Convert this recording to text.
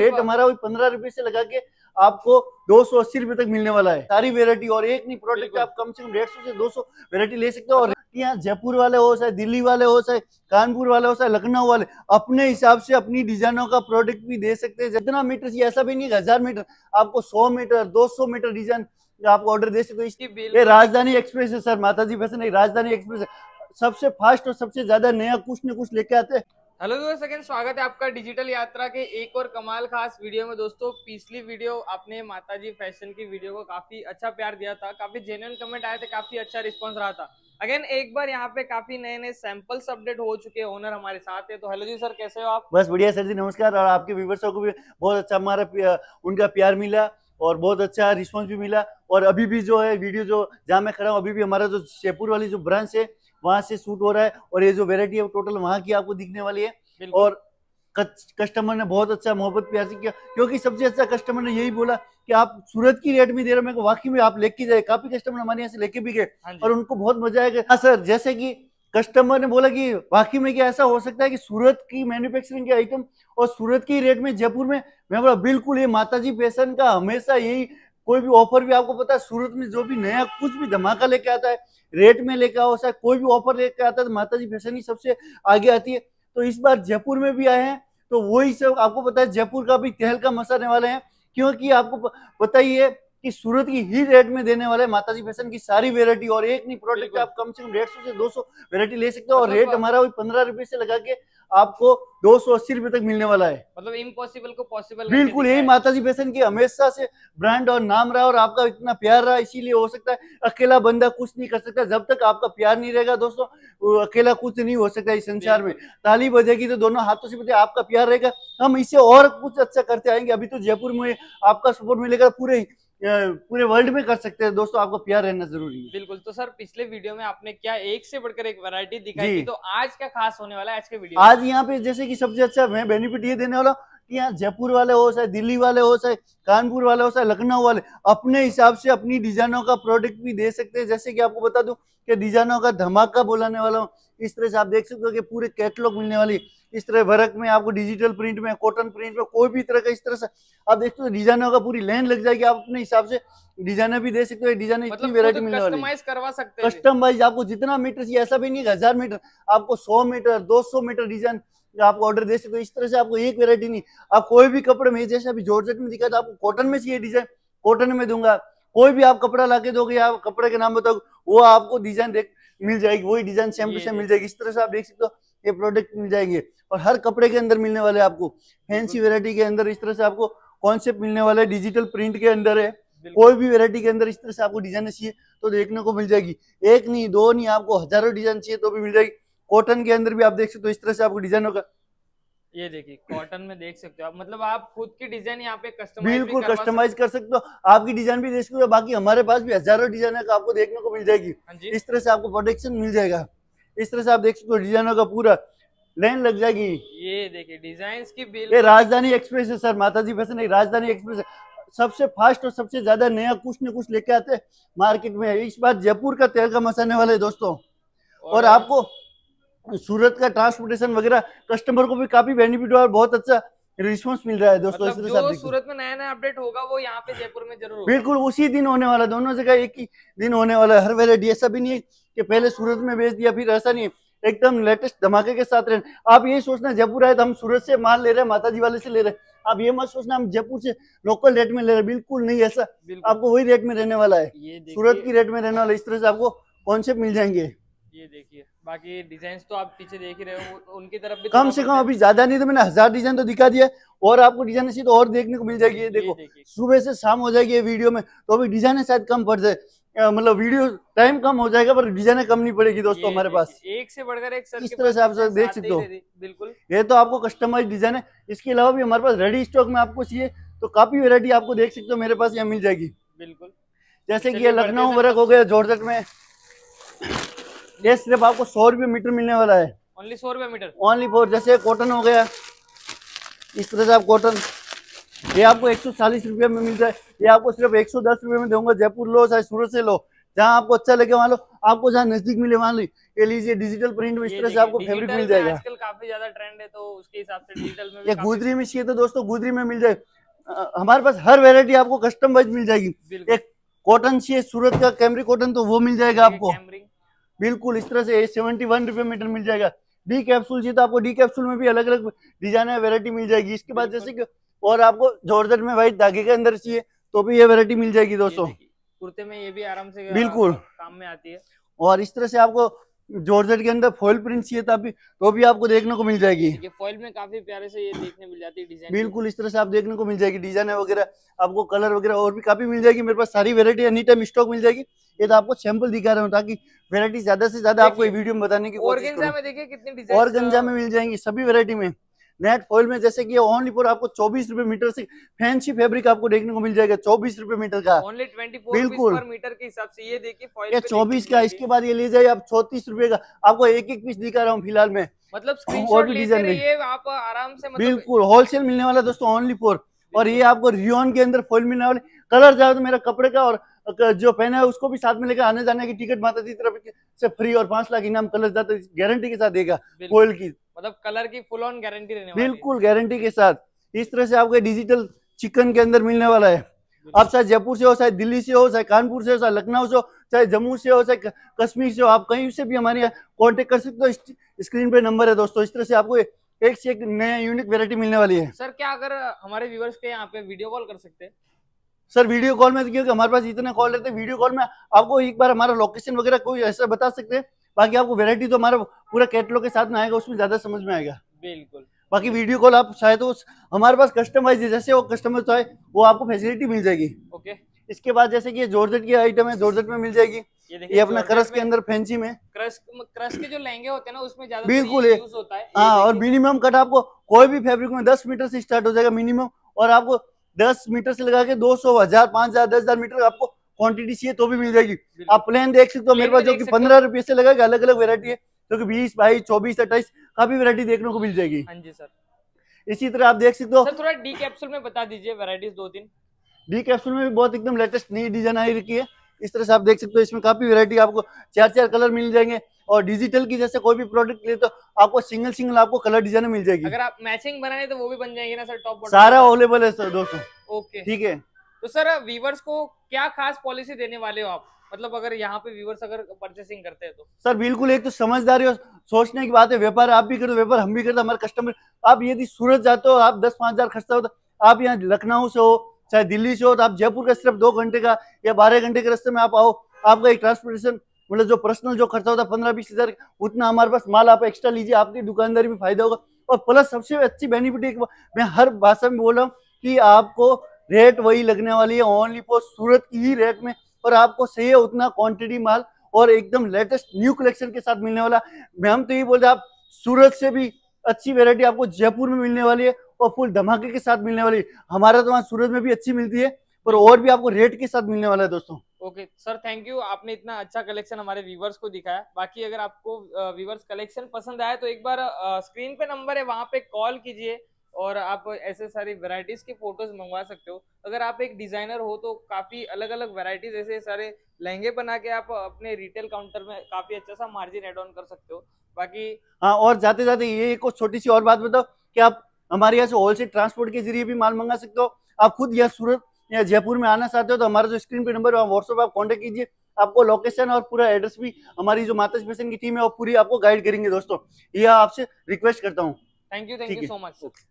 rate हमारा वही पंद्रह रुपए से लगा के आपको दो सौ अस्सी रुपए तक मिलने वाला है सारी वेरायटी और एक नहीं प्रोडक्ट आप कम से कम डेढ़ सौ से दो सौ वेरायटी ले सकते हो और यहाँ जयपुर वाले हो चाहे दिल्ली वाले हो चाहे कानपुर वाले हो चाहे लखनऊ वाले अपने हिसाब से अपनी डिजाइनों का प्रोडक्ट भी दे सकते हैं जितना मीटर ऐसा भी नहीं हजार मीटर आपको सौ मीटर दो सौ मीटर डिजाइन आप ऑर्डर दे सकते हो ये राजधानी एक्सप्रेस है sir Mata ji fashion Rajdhani express सबसे फास्ट और सबसे ज्यादा नया कुछ न कुछ लेके आते हैं हेलो दोस्तों सेकंड स्वागत है आपका डिजिटल यात्रा के एक और कमाल खास वीडियो में दोस्तों पिछली वीडियो आपने माताजी फैशन की वीडियो को काफी अच्छा प्यार दिया था काफी जेन्यून कमेंट आए थे काफी अच्छा रिस्पांस रहा था अगेन एक बार यहाँ पे काफी नए नए सैंपल्स अपडेट हो चुके हैं ओनर हमारे साथ है तो हेलो जी सर कैसे हो आप बस बढ़िया सर जी नमस्कार और आपके व्यूवर्सों को भी बहुत अच्छा हमारा उनका प्यार मिला और बहुत अच्छा रिस्पॉन्स भी मिला और अभी भी जो है वीडियो जो जहाँ मैं खड़ा हूँ अभी भी हमारा जो जयपुर वाली जो ब्रांच है वहां से सूट हो रहा है और ये जो वेरायटी है टोटल वहां की आपको दिखने वाली है और कस्टमर ने बहुत अच्छा मोहब्बत प्यार से किया क्योंकि सबसे अच्छा कस्टमर ने यही बोला कि आप सूरत की रेट में दे रहे मेरे को वाकई में आप लेके जाए काफी कस्टमर हमारे यहाँ से लेके भी गए हाँ और उनको बहुत मजा आया हाँ सर जैसे कि कस्टमर ने बोला कि वाकई में क्या ऐसा हो सकता है कि सूरत की मैन्युफैक्चरिंग के आइटम और सूरत की रेट में जयपुर में मैं बोला बिल्कुल ये माता जी का हमेशा यही कोई भी ऑफर भी आपको पता है सूरत में जो भी नया कुछ भी धमाका लेके आता है रेट में लेके आओ चाहे कोई भी ऑफर लेके आता है तो माता जी फैशन ही सबसे आगे आती है तो इस बार जयपुर में भी आए हैं तो वही सब आपको पता है जयपुर का भी तहल का मसाने वाले हैं क्योंकि आपको पता ही है कि सूरत की ही रेट में देने वाले माता जी फैशन की सारी वेरायटी और एक नहीं प्रोडक्ट आप कम से कम डेढ़ सौ से दो सौ वेरायटी ले सकते हो और रेट हमारा वही पंद्रह रुपए से लगा के आपको दो सौ अस्सी रुपए तक मिलने वाला है मतलब इम्पॉसिबल को पॉसिबल बिल्कुल यही माता जी बेसन की हमेशा से ब्रांड और नाम रहा और आपका इतना प्यार रहा इसीलिए हो सकता है अकेला बंदा कुछ नहीं कर सकता जब तक आपका प्यार नहीं रहेगा दोस्तों अकेला कुछ नहीं हो सकता इस संसार में ताली बजेगी तो दोनों हाथों से आपका प्यार रहेगा हम इससे और कुछ अच्छा करते आएंगे अभी तो जयपुर में आपका सपोर्ट मिलेगा पूरे पूरे वर्ल्ड में कर सकते हैं दोस्तों आपको प्यार रहना जरूरी है बिल्कुल तो सर पिछले वीडियो में आपने क्या एक से बढ़कर एक वैरायटी दिखाई थी तो आज क्या खास होने वाला है आज के वीडियो आज आज यहाँ पे जैसे कि सबसे अच्छा बेनिफिट ये देने वाला कि यहाँ जयपुर वाले हो चाहे दिल्ली वाले हो चाहे कानपुर वाले हो चाहे लखनऊ वाले अपने हिसाब से अपनी डिजाइनों का प्रोडक्ट भी दे सकते हैं जैसे कि आपको बता दूं कि डिजाइनों का धमाका बोलाने वाला हूँ इस तरह से आप देख सकते हो कि पूरे कैटलॉग मिलने वाली इस तरह वर्क में आपको डिजिटल प्रिंट में कॉटन प्रिंट में कोई भी तरह का इस तरह से आप देख सकते हो डिजाइनों का पूरी लाइन लग जाएगी आप अपने हिसाब से डिजाइनर भी दे सकते हो डिजाइन इतनी वेरायटी मतलब मिलने वाली कस्टम वाइज आपको जितना मीटर ऐसा भी नहीं हजार मीटर आपको सौ मीटर दो सौ मीटर डिजाइन आपको ऑर्डर दे सकते इस तरह से आपको एक वेरायटी नहीं आप कोई भी कपड़े में जैसे अभी जॉर्जेट में दिखा तो आपको कॉटन में चाहिए डिजाइन कॉटन में दूंगा कोई भी आप कपड़ा लाके दोगे आप कपड़े के नाम बताओ वो आपको डिजाइन देख मिल जाएगी वही डिजाइन सेम टू सेम मिल जाएगी इस तरह से आप देख सकते हो ये प्रोडक्ट मिल जाएंगे और हर कपड़े के अंदर मिलने वाले आपको फैंसी वेरायटी के अंदर इस तरह से आपको कॉन्सेप्ट मिलने वाला है डिजिटल प्रिंट के अंदर है कोई भी वेरायटी के अंदर इस तरह से आपको डिजाइन चाहिए तो देखने को मिल जाएगी एक नहीं दो नहीं आपको हजारों डिजाइन चाहिए तो भी मिल जाएगी कॉटन के अंदर भी आप देख सकते हो तो इस तरह से आपको डिजाइन होगा ये देखिए कॉटन में देख सकते हो आप मतलब आप खुद की डिजाइन यहाँ पे कस्टमाइज बिल्कुल कस्टमाइज कर सकते हो आपकी डिजाइन भी देख सकते हो बाकी हमारे पास भी हजारों डिजाइन है आपको देखने को मिल जाएगी हाँ इस तरह से आपको प्रोडक्शन मिल जाएगा इस तरह से आप देख सकते हो डिजाइनों का पूरा लाइन लग जाएगी ये देखिए डिजाइन की बिल ये राजधानी एक्सप्रेस है sir Mata ji fashion Rajdhani express सबसे फास्ट और सबसे ज्यादा नया कुछ न कुछ लेके आते मार्केट में इस बार जयपुर का तेल का मसाने वाले दोस्तों और, और आपको सूरत का ट्रांसपोर्टेशन वगैरह कस्टमर को भी काफी बेनिफिट हुआ और बहुत अच्छा रिस्पॉन्स मिल रहा है दोस्तों मतलब जो सूरत में नया नया अपडेट होगा वो यहाँ पे जयपुर में जरूर बिल्कुल उसी दिन होने वाला दोनों जगह एक ही दिन होने वाला है हर डी ऐसा भी नहीं है कि पहले सूरत में बेच दिया फिर ऐसा नहीं है एकदम लेटेस्ट धमाके के साथ रहना आप यही सोचना जयपुर आए तो हम सूरत से माल ले रहे हैं माता जी वाले से ले रहे हैं आप ये मत सोचना हम जयपुर से लोकल रेट में ले रहे हैं बिल्कुल नहीं ऐसा आपको वही रेट में रहने वाला है सूरत की रेट में रहने वाला इस तरह से आपको कॉन्सेप्ट मिल जाएंगे ये देखिए बाकी डिजाइन तो आप पीछे देख ही रहे हो उनकी तरफ भी तो कम से कम अभी ज्यादा नहीं तो मैंने हजार डिजाइन तो दिखा दिया और आपको डिजाइन तो और देखने को मिल जाएगी ये देखो सुबह से शाम हो जाएगी ये वीडियो में तो अभी डिजाइन शायद कम पड़ जाए मतलब वीडियो टाइम कम हो जाएगा पर डिजाइने कम नहीं पड़ेगी दोस्तों हमारे पास एक से बढ़कर एक सर इस तरह से आप सर देख सकते हो बिल्कुल ये तो आपको कस्टमाइज डिजाइन है इसके अलावा भी हमारे पास रेडी स्टॉक में आपको चाहिए तो काफी वेरायटी आपको देख सकते हो मेरे पास यहाँ मिल जाएगी बिल्कुल जैसे कि ये लखनऊ वर्क हो गया जोरजट में ये सिर्फ आपको सौ रुपये मीटर मिलने वाला है ओनली सौ रुपये मीटर ओनली फोर जैसे कॉटन हो गया इस तरह से आप कॉटन ये आपको एक सौ चालीस रुपये में मिलता है ये आपको सिर्फ एक सौ दस रुपये में दूंगा जयपुर लो चाहे सूरत से लो जहाँ आपको अच्छा लगे वहाँ लो आपको जहाँ नजदीक मिले वहाँ ये लीजिए डिजिटल प्रिंट में इस तरह से आपको फेब्रिक मिल जाएगा आजकल काफी ज्यादा ट्रेंड है तो उसके हिसाब से डिजिटल में ये गुजरी में चाहिए तो दोस्तों गुजरी में मिल जाए हमारे पास हर वेरायटी आपको कस्टम वाइज मिल जाएगी एक कॉटन चाहिए सूरत का कैमरी कॉटन तो वो मिल जाएगा आपको बिल्कुल इस तरह से सेवेंटी वन रुपये मीटर मिल जाएगा डी कैप्सूल चाहिए तो आपको डी कैप्सूल में भी अलग अलग डिजाइन है वेरायटी मिल जाएगी इसके बाद जैसे कि और आपको जोरदार में भाई धागे के अंदर चाहिए तो भी ये वेरायटी मिल जाएगी दोस्तों कुर्ते में ये भी आराम से बिल्कुल काम में आती है और इस तरह से आपको जॉर्जेट के अंदर फॉइल प्रिंट चाहिए था अभी तो भी आपको देखने को मिल जाएगी ये फॉइल में काफी प्यारे से ये देखने मिल जाती है डिजाइन बिल्कुल इस तरह से आप देखने को मिल जाएगी डिजाइन वगैरह आपको कलर वगैरह और भी काफी मिल जाएगी मेरे पास सारी वेरायटी एनी टाइम स्टॉक मिल जाएगी ये तो आपको सैंपल दिखा रहा हूँ ताकि वेरायटी ज्यादा से ज्यादा आपको वीडियो में बताने की गंजा में और गंजा में मिल जाएंगी सभी वेरायटी में नेट फॉइल में जैसे कि ओनली फॉर आपको चौबीस रुपए मीटर से फैंसी फैब्रिक आपको देखने को मिल जाएगा चौबीस रुपए मीटर का ओनली ट्वेंटी बिल्कुल मीटर के हिसाब से ये देखिए चौबीस का इसके बाद ये ले जाइए आप चौतीस रुपए का आपको एक एक पीस दिखा रहा हूँ फिलहाल में मतलब और भी डिजाइन आप आराम से मतलब बिल्कुल होलसेल मिलने वाला दोस्तों ओनली फॉर और ये आपको रियोन के अंदर फॉइल मिलने वाले कलर जाए तो मेरा कपड़े का और जो पहना है उसको भी साथ में लेकर आने जाने की टिकट माता जी तरफ से फ्री और पांच लाख इनाम कलर दाता गारंटी के साथ देगा कोयल की मतलब कलर की फुल ऑन गारंटी रहने बिल्कुल गारंटी के साथ इस तरह से आपको डिजिटल चिकन के अंदर मिलने वाला है आप चाहे जयपुर से हो चाहे दिल्ली से हो चाहे कानपुर से हो चाहे लखनऊ से हो चाहे जम्मू से हो चाहे कश्मीर से हो आप कहीं से भी हमारे यहाँ कॉन्टेक्ट कर सकते हो स्क्रीन पे नंबर है दोस्तों इस तरह से आपको एक से एक नया यूनिक वेरायटी मिलने वाली है सर क्या अगर हमारे व्यूवर्स के यहाँ पे वीडियो कॉल कर सकते हैं सर वीडियो कॉल में तो क्योंकि हमारे पास इतने कॉल रहते हैं वीडियो कॉल में आपको एक बार हमारा लोकेशन वगैरह कोई ऐसा बता सकते हैं बाकी आपको वेरायटी तो हमारा पूरा कैटलॉग के साथ में आएगा उसमें ज्यादा समझ में आएगा बिल्कुल बाकी वीडियो कॉल आप चाहे तो हमारे पास कस्टमाइज जैसे वो कस्टमर चाहे वो आपको फैसिलिटी मिल जाएगी ओके इसके बाद जैसे कि जोरजट की आइटम है जोरजट में मिल जाएगी ये, ये अपना क्रश के अंदर फैंसी में क्रश क्रश के जो लहंगे होते हैं ना उसमें ज्यादा बिल्कुल यूज होता है हाँ और मिनिमम कट आपको कोई भी फैब्रिक में दस मीटर से स्टार्ट हो जाएगा मिनिमम और आपको दस मीटर से लगा के दो सौ हजार पांच हजार दस हजार मीटर आपको क्वांटिटी चाहिए तो भी मिल जाएगी आप प्लेन देख सकते हो मेरे पास जो कि पंद्रह रुपए से लगाएगा अलग अलग वेरायटी है जो कि बीस बाईस चौबीस अट्ठाईस काफी वेरायटी देखने को मिल जाएगी हाँ जी सर इसी तरह आप देख सकते हो थोड़ा डी कैप्सूल में बता दीजिए वेरायटी दो तीन डी कैप्सूल में भी बहुत एकदम लेटेस्ट नई डिजाइन आई रखी है इस तरह से आप देख सकते हो इसमें काफी वेरायटी आपको चार चार कलर मिल जाएंगे और डिजिटल की जैसे कोई भी प्रोडक्ट ले तो आपको सिंगल सिंगल आपको कलर डिजाइन मिल जाएगी अगर आप मैचिंग बनाए तो वो भी बन जाएंगे ना सर टॉप सारा अवेलेबल है सर दोस्तों ओके ठीक है तो सर वीवर्स को क्या खास पॉलिसी देने वाले हो आप मतलब अगर यहाँ पे व्यूवर्स अगर परचेसिंग करते हैं तो सर बिल्कुल एक तो समझदारी और सोचने की बात है व्यापार आप भी करो व्यापार हम भी करते हमारे कस्टमर आप यदि सूरत जाते हो आप दस पांच हजार खर्चता हो तो आप यहाँ लखनऊ से हो चाहे दिल्ली से हो तो आप जयपुर का सिर्फ दो घंटे का या बारह घंटे के रास्ते में आप आओ आपका एक ट्रांसपोर्टेशन मतलब जो पर्सनल जो खर्चा होता है पंद्रह बीस हजार उतना हमारे पास माल आप एक्स्ट्रा लीजिए आपकी दुकानदारी में फायदा होगा और प्लस सबसे अच्छी बेनिफिट एक मैं हर भाषा में बोल रहा हूँ कि आपको रेट वही लगने वाली है ओनली फॉर सूरत की ही रेट में और आपको सही है उतना क्वांटिटी माल और एकदम लेटेस्ट न्यू कलेक्शन के साथ मिलने वाला मैम तो ये बोल रहे आप सूरत से भी अच्छी वेरायटी आपको जयपुर में मिलने वाली है और फुल धमाके के साथ मिलने वाली है हमारा तो वहाँ सूरत में भी अच्छी मिलती है पर और भी आपको रेट के साथ मिलने वाला है दोस्तों ओके सर थैंक यू आपने इतना अच्छा कलेक्शन हमारे व्यूवर्स को दिखाया बाकी अगर आपको व्यूवर्स कलेक्शन पसंद आया तो एक बार स्क्रीन पे नंबर है वहाँ पे कॉल कीजिए और आप ऐसे सारी वैरायटीज के फोटोज़ मंगवा सकते हो अगर आप एक डिज़ाइनर हो तो काफ़ी अलग अलग वेराइटीज़ ऐसे सारे लहंगे बना के आप अपने रिटेल काउंटर में काफ़ी अच्छा सा मार्जिन एड ऑन कर सकते हो बाकी हाँ और जाते जाते ये कुछ छोटी सी और बात बताओ कि आप हमारे यहाँ से होलसेल ट्रांसपोर्ट के जरिए भी माल मंगा सकते हो आप खुद यह सूरत या जयपुर में आना चाहते हो तो हमारा जो स्क्रीन पे नंबर है व्हाट्सअप आप कॉन्टेक्ट कीजिए आपको लोकेशन और पूरा एड्रेस भी हमारी जो माता मिशन की टीम है वो पूरी आपको गाइड करेंगे दोस्तों यह आपसे रिक्वेस्ट करता हूँ thank you thank you so much